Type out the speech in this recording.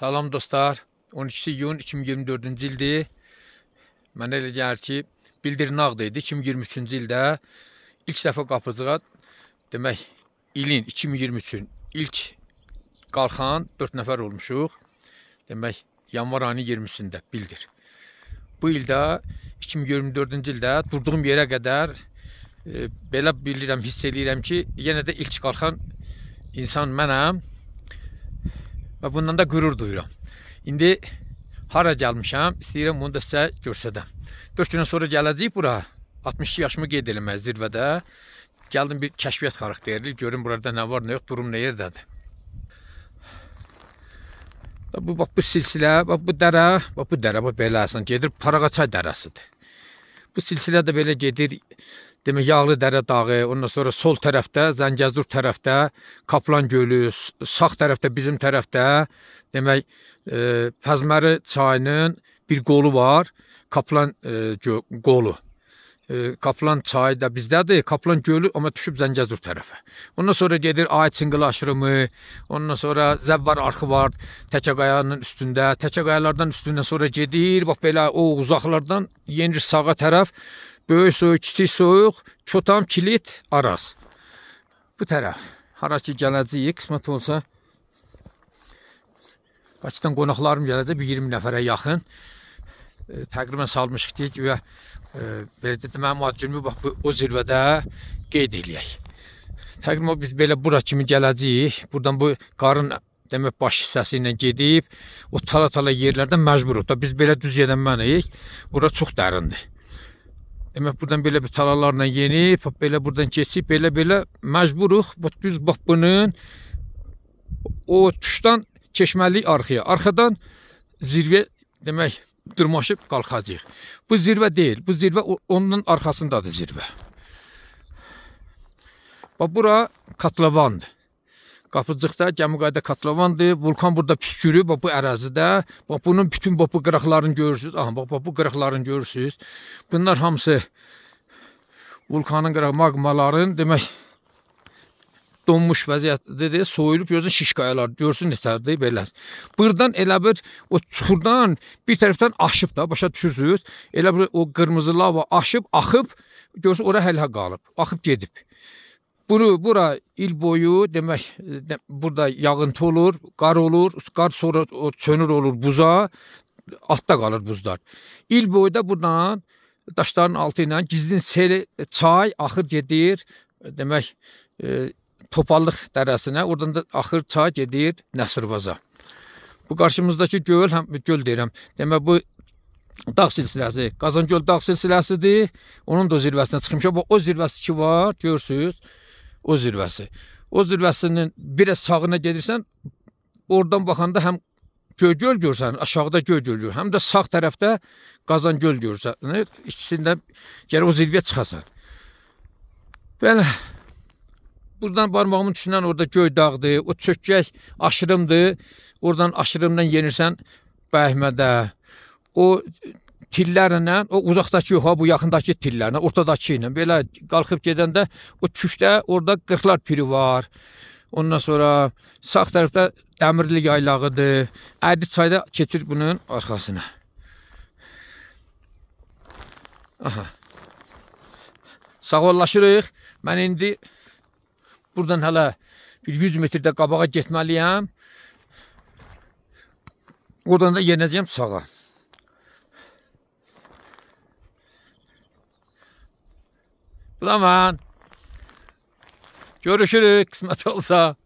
Salam dostlar, 12 iyun 2024-cü ildir. Mənə elə gəlir ki, bildirin ağda idi 2023-cü ildə ilk dəfə qapıcığa demək ilin 2023-ün ilk qalxan 4 nəfər olmuşuq. Demək yanvar ayının 20-sində bildir. Bu ildə 2024-cü ildə durduğum yerə qədər e, belə bilirəm, hiss eləyirəm ki, yenə də ilk qalxan insan mənəm. Və bundan da qürur duyuram. İndi hara gəlmişəm, istəyirəm bunu da sizə görsədəm. 4 gün sonra gələcəyik bura. 62 yaşımı qeyd eləmə zirvədə. Gəldim bir kəşfiyyat xarakterli, görüm burada nə var, nə yox, durum nə yerdədir. Bu, bax, bu silsilə, bax, bu dərə, bax, bu dərə, bax, belə əsən, gedir Paraqaçay dərəsidir. Bu silsilə də belə gedir, demə Yağlıdərə dağı, ondan sonra sol tərəfdə Zəngəzur tərəfdə Kaplan gölü, sağ tərəfdə bizim tərəfdə demək e, Pəzməri çayının bir qolu var, Kaplan e, qolu. E, Kaplan çayı da bizdədir, Kaplan gölü amma düşüb Zəngəzur tərəfə. Ondan sonra gedir Ay Çınqıl aşırımı, ondan sonra Zəvvar arxı var Təkəqayanın üstündə, Təkəqayalardan üstündən sonra gedir, bax belə o uzaqlardan yenir sağa tərəf Böyük soyuq, kiçik soyuq, Kotam, Kilit, Araz. Bu tərəf. Hara ki gələcəyik, qismət olsa Bakıdan qonaqlarım gələcək, bir 20 nəfərə yaxın. E, təqribən salmışıq deyik və e, belə dedim, hə, mənim adcülümü bax bu, o zirvədə qeyd eləyək. Təqribən biz belə bura kimi gələcəyik. Buradan bu qarın demək baş hissəsi ilə gedib o tala-tala yerlərdən məcburuq da. Biz belə düz yedən mənəyik. Ora çox dərindir. Demək buradan belə bir çalalarla yenib, belə buradan keçib, belə-belə məcburuq bax düz bax bunun o tuşdan keçməliyik arxaya. Arxadan zirvə demək dırmaşıb qalxacağıq. Bu zirvə deyil, bu zirvə onun arxasındadır zirvə. Bax bura Katlavandır. Qapıcıqda Gəmiqayda Katlovandır. Vulkan burada püskürüb bax bu ərazidə. Bax bunun bütün bax bu qıraqlarını görürsüz. Aha bax bax bu qıraqlarını görürsüz. Bunlar hamısı vulkanın qıraq maqmaların demək donmuş vəziyyətdədir, soyulub görsün şiş qayalar, görsün nətərdir belə. Burdan elə bir o çuxurdan bir tərəfdən aşıb da başa düşürsüz. Elə bir o qırmızı lava aşıb axıb görsün ora hələ qalıb, axıb gedib. Buru, bura il boyu demək de, burada yağıntı olur, qar olur, qar sonra o çönür olur buza, altda qalır buzlar. İl boyu da buradan daşların altı ilə gizlin sel çay axır gedir, demək e, Topallıq dərəsinə, oradan da axır çay gedir Nəsirvaza. Bu qarşımızdakı göl, həm göl deyirəm. Demək bu dağ silsiləsi, Qazangöl dağ silsiləsidir. Onun da zirvəsinə çıxmışam. O zirvəsi ki var, görürsüz o zirvəsi. O zirvəsinin bir az sağına gedirsən, oradan baxanda həm Göygöl görsən, aşağıda Göygöl görür, həm də sağ tərəfdə Qazangöl görsən. Yəni, İkisində gəlir yəni o zirvəyə çıxasan. Belə buradan barmağımın üstündən orada göy dağdır, o çökkək aşırımdır. Oradan aşırımdan yenirsən Bəhmədə. O tillərlə, o uzaqdakı yox ha, bu yaxındakı tillərlə, ortadakı ilə belə qalxıb gedəndə o çükdə orada qırxlar piri var. Ondan sonra sağ tərəfdə Dəmirli yaylağıdır. Ədi çayda keçir bunun arxasına. Aha. Sağollaşırıq. Mən indi buradan hələ bir 100 metrdə qabağa getməliyəm. Oradan da yenəcəyəm sağa. Zaman, Görüşürüz kısmet olsa.